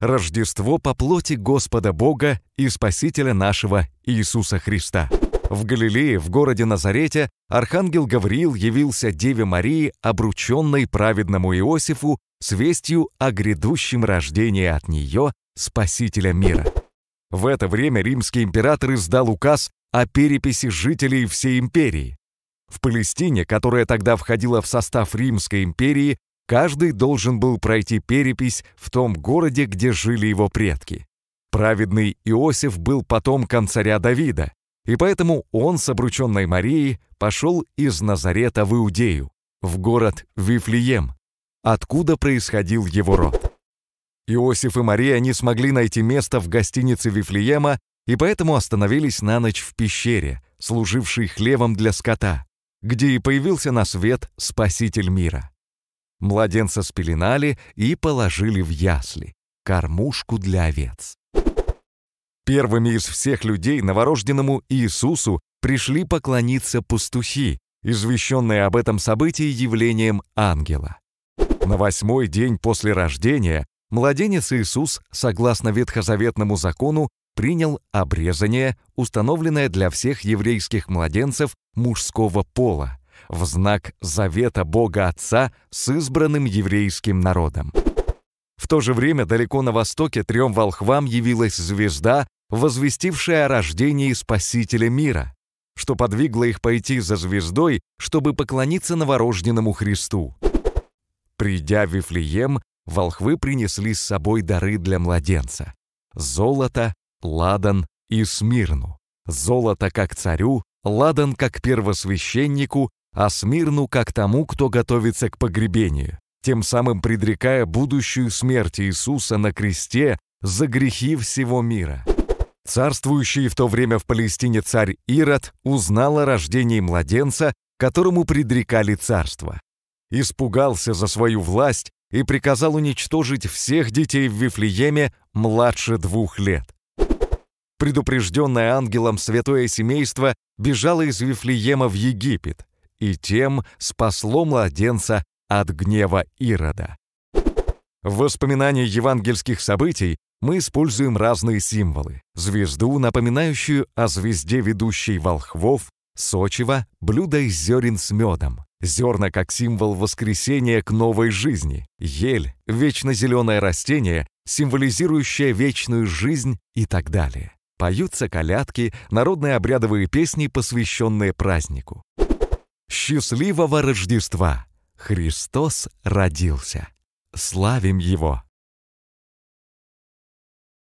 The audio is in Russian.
Рождество по плоти Господа Бога и Спасителя нашего Иисуса Христа. В Галилее, в городе Назарете, архангел Гавриил явился Деве Марии, обрученной праведному Иосифу, с вестью о грядущем рождении от нее Спасителя мира. В это время римский император издал указ о переписи жителей всей империи. В Палестине, которая тогда входила в состав Римской империи, Каждый должен был пройти перепись в том городе, где жили его предки. Праведный Иосиф был потомком царя Давида, и поэтому он с обрученной Марией пошел из Назарета в Иудею, в город Вифлеем, откуда происходил его род. Иосиф и Мария не смогли найти место в гостинице Вифлеема и поэтому остановились на ночь в пещере, служившей хлевом для скота, где и появился на свет Спаситель мира. Младенца спеленали и положили в ясли, кормушку для овец. Первыми из всех людей новорожденному Иисусу пришли поклониться пастухи, извещенные об этом событии явлением ангела. На восьмой день после рождения младенец Иисус, согласно ветхозаветному закону, принял обрезание, установленное для всех еврейских младенцев мужского пола – в знак завета Бога Отца с избранным еврейским народом. В то же время далеко на востоке трем волхвам явилась звезда, возвестившая о рождении Спасителя мира, что подвигло их пойти за звездой, чтобы поклониться новорожденному Христу. Придя в Вифлеем, волхвы принесли с собой дары для младенца – золото, ладан и смирну. Золото как царю, ладан как первосвященнику а смирну как тому, кто готовится к погребению, тем самым предрекая будущую смерть Иисуса на кресте за грехи всего мира. Царствующий в то время в Палестине царь Ирод узнал о рождении младенца, которому предрекали царство. Испугался за свою власть и приказал уничтожить всех детей в Вифлееме младше двух лет. Предупрежденное ангелом святое семейство бежало из Вифлеема в Египет и тем спасло младенца от гнева Ирода. В воспоминании евангельских событий мы используем разные символы. Звезду, напоминающую о звезде ведущей волхвов, сочево, блюдо из зерен с медом, зерна как символ воскресения к новой жизни, ель, вечно зеленое растение, символизирующее вечную жизнь и так далее. Поются колядки, народные обрядовые песни, посвященные празднику. Счастливого Рождества! Христос родился! Славим Его!